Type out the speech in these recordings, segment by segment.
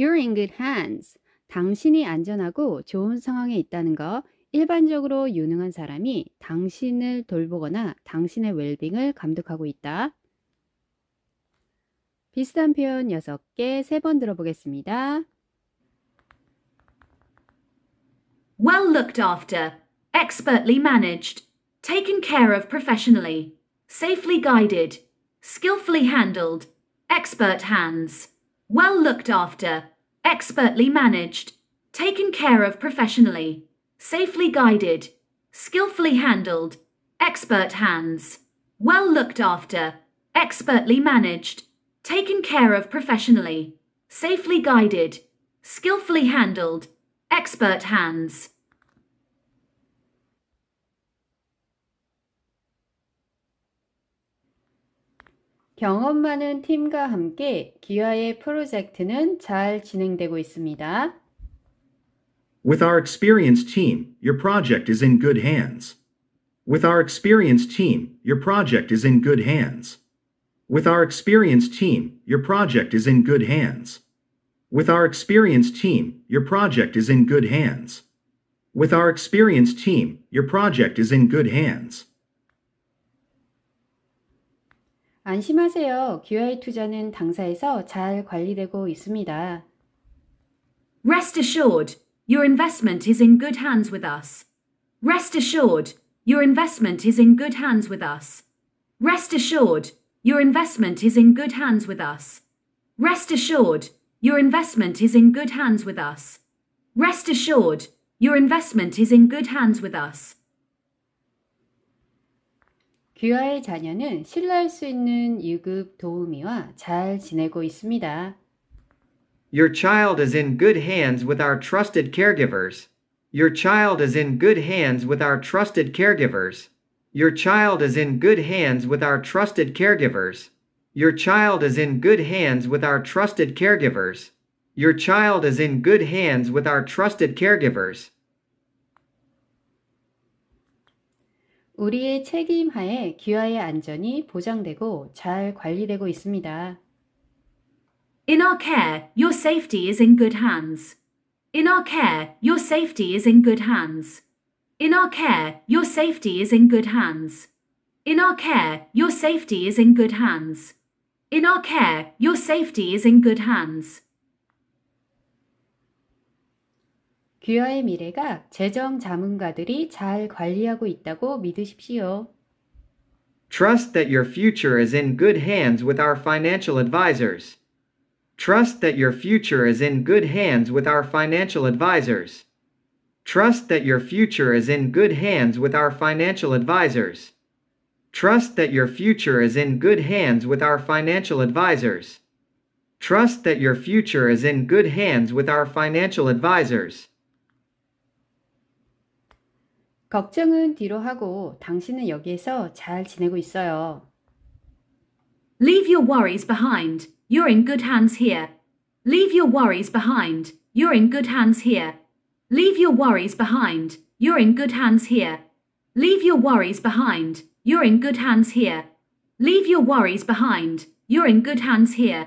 You're in good hands. 당신이 안전하고 좋은 상황에 있다는 거 일반적으로 유능한 사람이 당신을 돌보거나 당신의 웰빙을 감독하고 있다. 비슷한 표현 6개 세 번 들어보겠습니다. Well looked after, expertly managed, taken care of professionally, safely guided, skillfully handled, expert hands. well looked after, expertly managed, taken care of professionally, safely guided, skillfully handled, expert hands, well looked after, expertly managed, taken care of professionally, safely guided, skillfully handled, expert hands. 경험 많은 팀과 함께 기아의 프로젝트는 잘 진행되고 있습니다. With our experienced team, your project is in good hands. With our experienced team, your project is in good hands. With our experienced team, your project is in good hands. With our experienced team, your project is in good hands. With our experienced team, your project is in good hands. 안심하세요. 귀화의 투자는 당사에서 잘 관리되고 있습니다. Rest assured, your investment is in good hands with us. Rest assured, your investment is in good hands with us. Rest assured, your investment is in good hands with us. Rest assured, your investment is in good hands with us. Rest assured, your investment is in good hands with us. 귀하의 자녀는 신뢰할 수 있는 유급 도우미와 잘 지내고 있습니다. Your child is in good hands with our trusted caregivers. Your child is in good hands with our trusted caregivers. Your child is in good hands with our trusted caregivers. Your child is in good hands with our trusted caregivers. Your child is in good hands with our trusted caregivers. 우리의 책임 하에 귀하의 안전이 보장되고 잘 관리되고 있습니다. In our care, your safety is in good hands. In our care, your safety is in good hands. In our care, your safety is in good hands. In our care, your safety is in good hands. In our care, your safety is in good hands. 귀하의 미래가 재정 자문가들이 잘 관리하고 있다고 믿으십시오. Trust that your future is in good hands with our financial advisors. Trust that your future is in good hands with our financial advisors. Trust that your future is in good hands with our financial advisors. Trust that your future is in good hands with our financial advisors. Trust that your future is in good hands with our financial advisors. 걱정은 뒤로 하고 당신은 여기에서 잘 지내고 있어요. Leave your worries behind. You're in good hands here. Leave your worries behind. You're in good hands here. Leave your worries behind. You're in good hands here. Leave your worries behind. You're in good hands here. Leave your worries behind. You're in good hands here.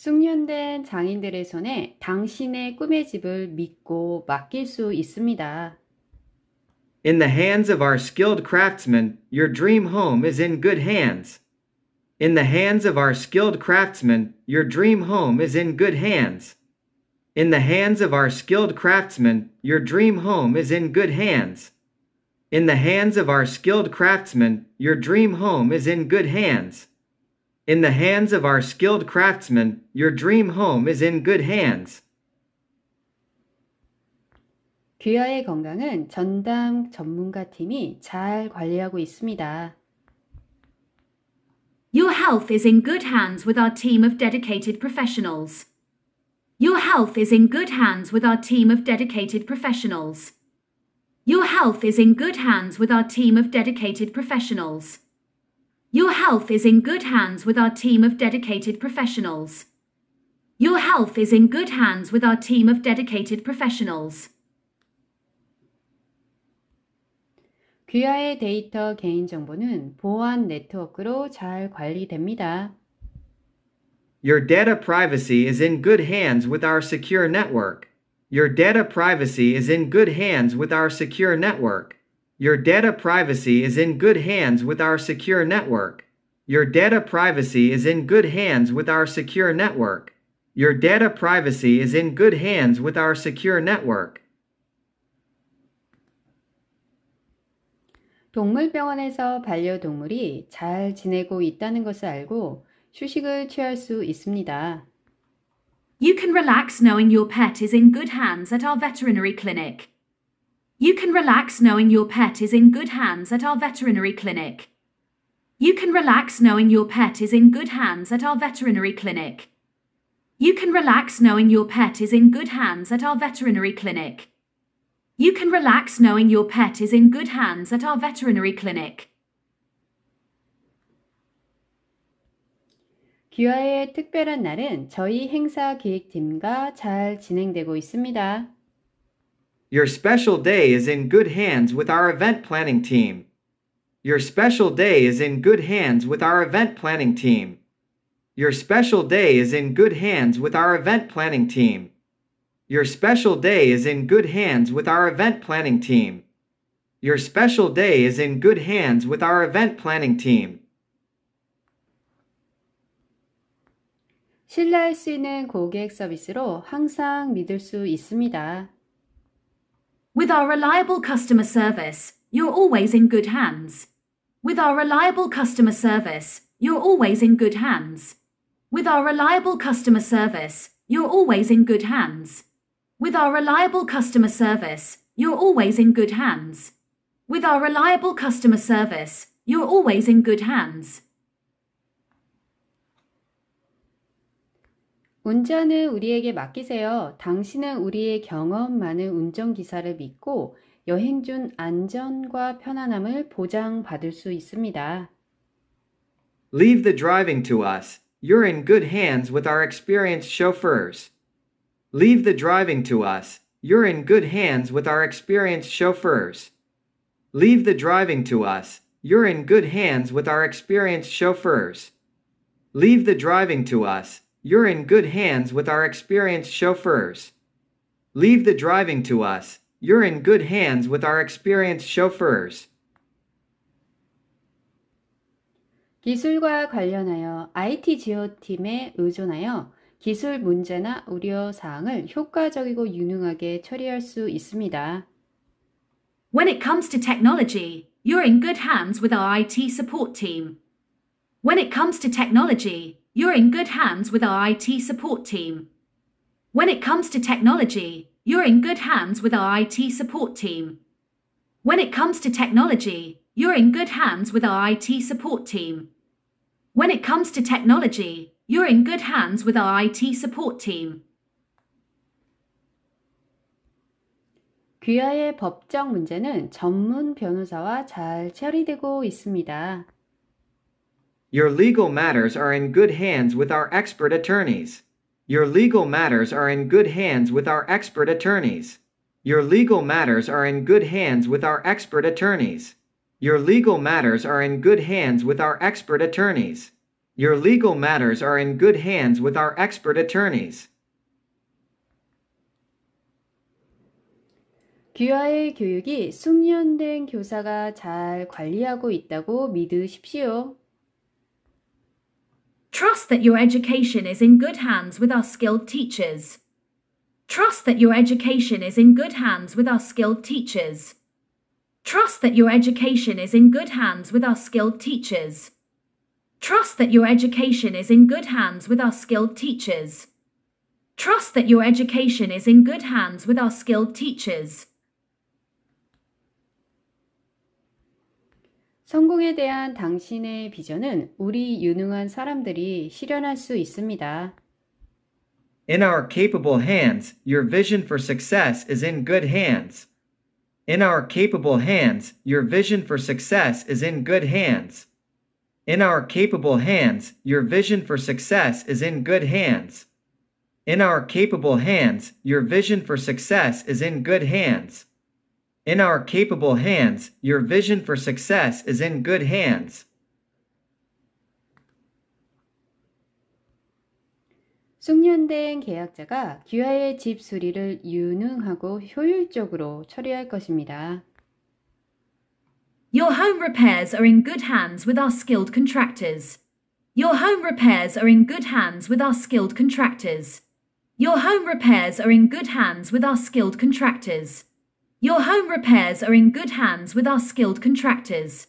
숙련된 장인들의 손에 당신의 꿈의 집을 믿고 맡길 수 있습니다. In the hands of our skilled craftsmen, your dream home is in good hands. In the hands of our skilled craftsmen, your dream home is in good hands. In the hands of our skilled craftsmen, your dream home is in good hands. In the hands of our skilled craftsmen, your dream home is in good hands. In the hands of our skilled craftsmen, your dream home is in good hands. 귀하의 건강은 전담 전문가 팀이 잘 관리하고 있습니다. Your health is in good hands with our team of dedicated professionals. Your health is in good hands with our team of dedicated professionals. Your health is in good hands with our team of dedicated professionals. Your health is in good hands with our team of dedicated professionals. Your health is in good hands with our team of dedicated professionals. 귀하의 데이터 개인정보는 보안 네트워크로 잘 관리됩니다. Your data privacy is in good hands with our secure network. Your data privacy is in good hands with our secure network. Your data privacy is in good hands with our secure network. Your data privacy is in good hands with our secure network. Your data privacy is in good hands with our secure network. 동물병원에서 반려동물이 잘 지내고 있다는 것을 알고 휴식을 취할 수 있습니다. You can relax knowing your pet is in good hands at our veterinary clinic. You can relax knowing your pet is in good hands at our veterinary clinic. You can relax knowing your pet is in good hands at our veterinary clinic. You can relax knowing your pet is in good hands at our veterinary clinic. You can relax knowing your pet is in good hands at our veterinary clinic. 귀화의 특별한 날은 저희 행사 기획팀과 잘 진행되고 있습니다. Your special day is in good hands with our event planning team. Your special day is in good hands with our event planning team. Your special day is in good hands with our event planning team. Your special day is in good hands with our event planning team. Your special day is in good hands with our event planning team. 신뢰할 수 있는 고객 서비스로 항상 믿을 수 있습니다. With our reliable customer service, you're always in good hands. With our reliable customer service, you're always in good hands. With our reliable customer service, you're always in good hands. With our reliable customer service, you're always in good hands. With our reliable customer service, you're always in good hands. 운전은 우리에게 맡기세요. 당신은 우리의 경험 많은 운전기사를 믿고 여행 중 안전과 편안함을 보장받을 수 있습니다. Leave the driving to us. You're in good hands with our experienced chauffeurs. Leave the driving to us. You're in good hands with our experienced chauffeurs. Leave the driving to us. You're in good hands with our experienced chauffeurs. Leave the driving to us. You're in good hands with our experienced chauffeurs. Leave the driving to us. You're in good hands with our experienced chauffeurs. 기술과 관련하여 IT 지원팀에 의존하여 기술 문제나 우려 사항을 효과적이고 유능하게 처리할 수 있습니다. When it comes to technology, you're in good hands with our IT support team. When it comes to technology, you're in good hands with our IT support team. When it comes to technology, you're in good hands with our IT support team. When it comes to technology, you're in good hands with our IT support team. When it comes to technology, you're in good hands with our IT support team. 귀하의 법적 문제는 전문 변호사와 잘 처리되고 있습니다. Your legal matters are in good hands with our expert attorneys. Your legal matters are in good hands with our expert attorneys. Your legal matters are in good hands with our expert attorneys. Your legal matters are in good hands with our expert attorneys. Your legal matters are in good hands with our expert attorneys. 귀화의 교육이 숙련된 교사가 잘 관리하고 있다고 믿으십시오. Trust that your education is in good hands with our skilled teachers. Trust that your education is in good hands with our skilled teachers. Trust that your education is in good hands with our skilled teachers. Trust that your education is in good hands with our skilled teachers. Trust that your education is in good hands with our skilled teachers. 성공에 대한 당신의 비전은 우리 유능한 사람들이 실현할 수 있습니다. In our capable hands, your vision for success is in good hands. In our capable hands, your vision for success is in good hands. In our capable hands, your vision for success is in good hands. In our capable hands, your vision for success is in good hands. In our capable hands, your vision for success is in good hands. 숙련된 계약자가 귀하의 집 수리를 유능하고 효율적으로 처리할 것입니다. Your home repairs are in good hands with our skilled contractors. Your home repairs are in good hands with our skilled contractors. Your home repairs are in good hands with our skilled contractors. Your home repairs are in good hands with our skilled contractors.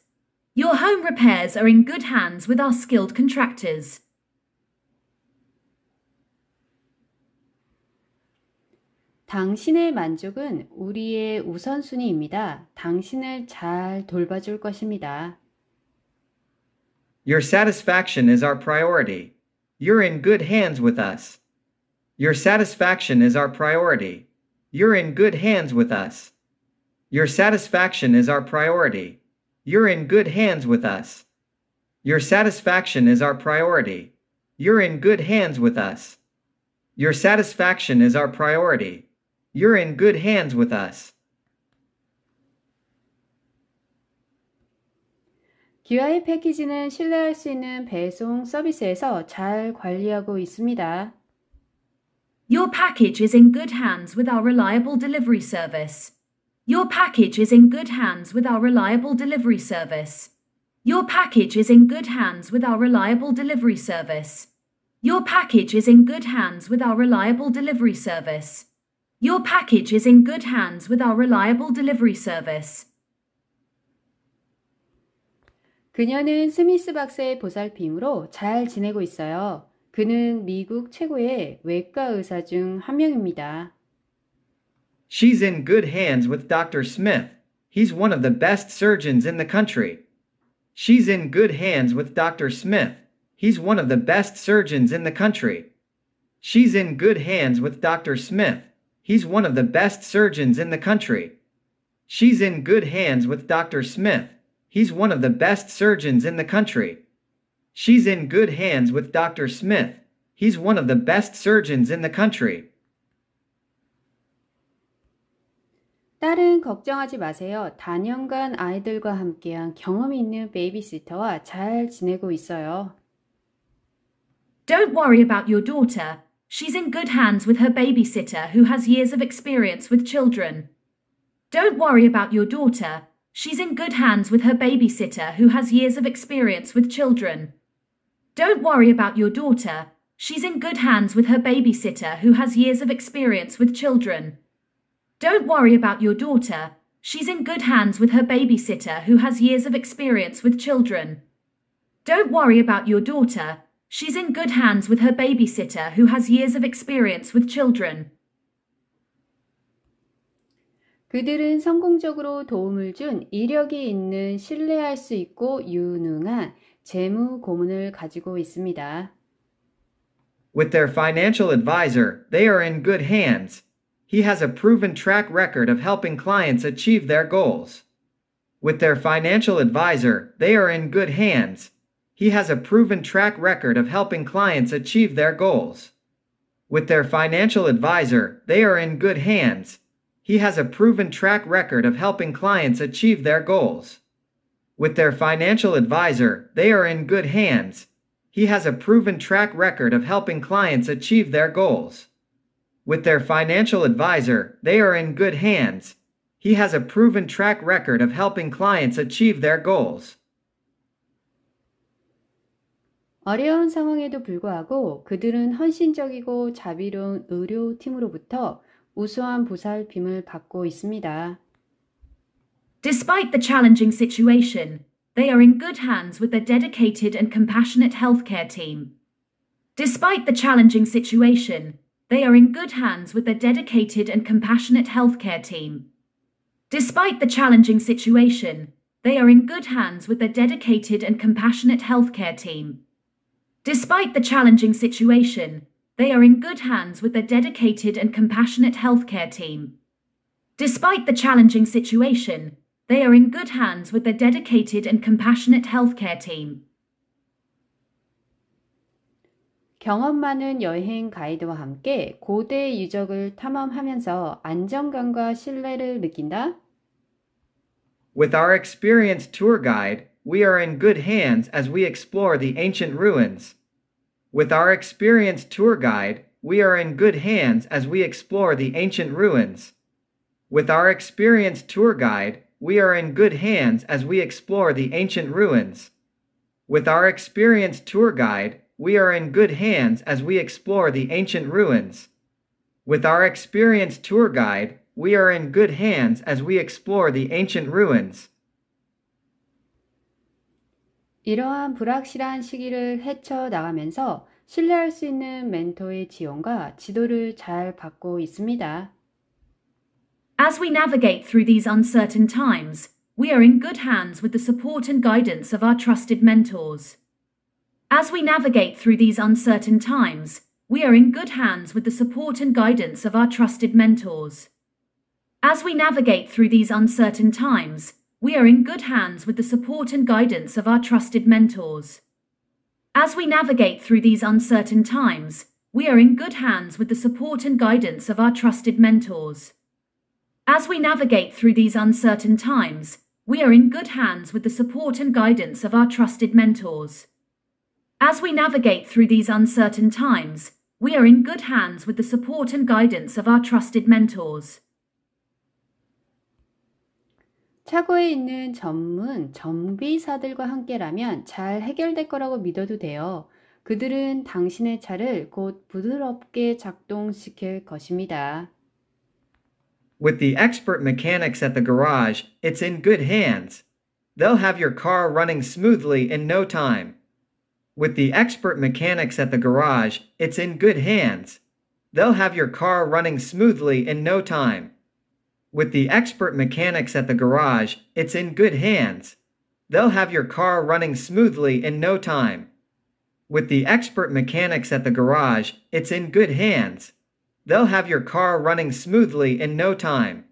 Your home repairs are in good hands with our skilled contractors. 당신의 만족은 우리의 우선순위입니다. 당신을 잘 돌봐줄 것입니다. Your satisfaction is our priority. You're in good hands with us. Your satisfaction is our priority. You're in good hands with us. Your satisfaction is our priority. You're in good hands with us. Your satisfaction is our priority. You're in good hands with us. Your satisfaction is our priority. You're in good hands with us. 패키지는 신뢰할 수 있는 배송 서비스에서 잘 관리하고 있습니다. Your package is in good hands with our reliable delivery service. Your package is in good hands with our reliable delivery service. Your package is in good hands with our reliable delivery service. Your package is in good hands with our reliable delivery service. Your package is in good hands with our reliable delivery service. 그녀는 스미스 박사의 보살핌으로 잘 지내고 있어요. 그는 미국 최고의 외과 의사 중 한 명입니다. She's in good hands with Dr. Smith. He's one of the best surgeons in the country. She's in good hands with Dr. Smith. He's one of the best surgeons in the country. She's in good hands with Dr. Smith. He's one of the best surgeons in the country. She's in good hands with Dr. Smith. He's one of the best surgeons in the country. She's in good hands with Dr. Smith. He's one of the best surgeons in the country. 딸은 걱정하지 단연간 아이들과 함께한 경험이 있는 베이비시터와 잘 지내고 있어요. Don't worry about your daughter. She's in good hands with her babysitter who has years of experience with children. Don't worry about your daughter. She's in good hands with her babysitter who has years of experience with children. Don't worry about your daughter. She's in good hands with her babysitter who has years of experience with children. Don't worry about your daughter. She's in good hands with her babysitter who has years of experience with children. Don't worry about your daughter. She's in good hands with her babysitter who has years of experience with children. 그들은 성공적으로 도움을 준 이력이 있는 신뢰할 수 있고 유능한 재무 고문을 가지고 있습니다. With their financial advisor, they are in good hands he has a proven track record of helping clients achieve their goals. With their financial advisor, they are in good hands. He has a proven track record of helping clients achieve their goals. With their financial advisor, they are in good hands. He has a proven track record of helping clients achieve their goals. With their financial advisor, they are in good hands. He has a proven track record of helping clients achieve their goals. With their financial advisor, they are in good hands. He has a proven track record of helping clients achieve their goals. 어려운 상황에도 불구하고 그들은 헌신적이고 자비로운 의료팀으로부터 우수한 보살핌을 받고 있습니다. Despite the challenging situation, they are in good hands with their dedicated and compassionate healthcare team. Despite the challenging situation, they are in good hands with their dedicated and compassionate healthcare team. Despite the challenging situation, they are in good hands with their dedicated and compassionate healthcare team. Despite the challenging situation, they are in good hands with their dedicated and compassionate healthcare team. Despite the challenging situation, they are in good hands with their dedicated and compassionate healthcare team. 경험 많은 여행 가이드와 함께 유적을 탐험하면서 안정감과 신뢰를 느낀다. With our experienced tour guide, we are in good hands as we explore the ancient ruins. With our experienced tour guide, we are in good hands as we explore the ancient ruins. With our experienced tour guide, we are in good hands as we explore the ancient ruins. With our experienced tour guide, we are in good hands as we explore the ancient ruins. With our experienced tour guide, we are in good hands as we explore the ancient ruins. 이러한 불확실한 시기를 헤쳐 나가면서 신뢰할 수 있는 멘토의 지원과 지도를 잘 받고 있습니다. As we navigate through these uncertain times, we are in good hands with the support and guidance of our trusted mentors. As we navigate through these uncertain times, we are in good hands with the support and guidance of our trusted mentors. As we navigate through these uncertain times, we are in good hands with the support and guidance of our trusted mentors. As we navigate through these uncertain times, we are in good hands with the support and guidance of our trusted mentors. As we navigate through these uncertain times, we are in good hands with the support and guidance of our trusted mentors. As we navigate through these uncertain times, we are in good hands with the support and guidance of our trusted mentors. 차고에 있는 전문 정비사들과 함께라면 잘 해결될 거라고 믿어도 돼요. 그들은 당신의 차를 곧 부드럽게 작동시킬 것입니다. With the expert mechanics at the garage, it's in good hands. They'll have your car running smoothly in no time. With the expert mechanics at the garage, it's in good hands. They'll have your car running smoothly in no time. With the expert mechanics at the garage, it's in good hands. They'll have your car running smoothly in no time. With the expert mechanics at the garage, it's in good hands. They'll have your car running smoothly in no time.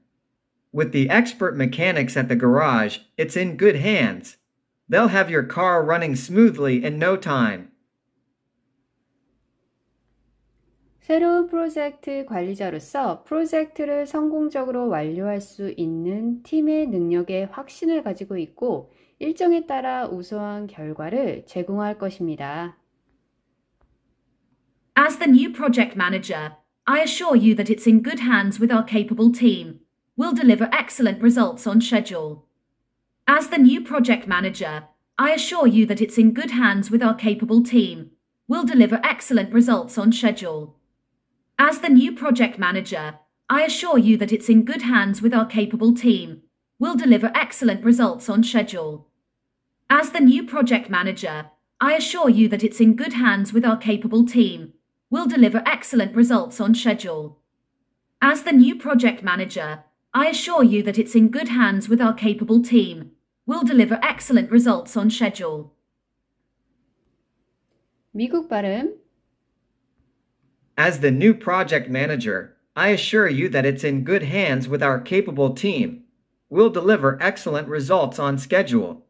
With the expert mechanics at the garage, it's in good hands. They'll have your car running smoothly in no time. 새로운 프로젝트 관리자로서 프로젝트를 성공적으로 완료할 수 있는 팀의 능력에 확신을 가지고 있고 일정에 따라 우수한 결과를 제공할 것입니다. As the new project manager, I assure you that it's in good hands with our capable team. We'll deliver excellent results on schedule. As the new project manager, I assure you that it's in good hands with our capable team. We'll deliver excellent results on schedule. As the new project manager, I assure you that it's in good hands with our capable team. We'll deliver excellent results on schedule. As the new project manager, I assure you that it's in good hands with our capable team. We'll deliver excellent results on schedule. As the new project manager, I assure you that it's in good hands with our capable team will deliver excellent results on schedule. 미국 발음 As the new project manager, I assure you that it's in good hands with our capable team. We'll deliver excellent results on schedule.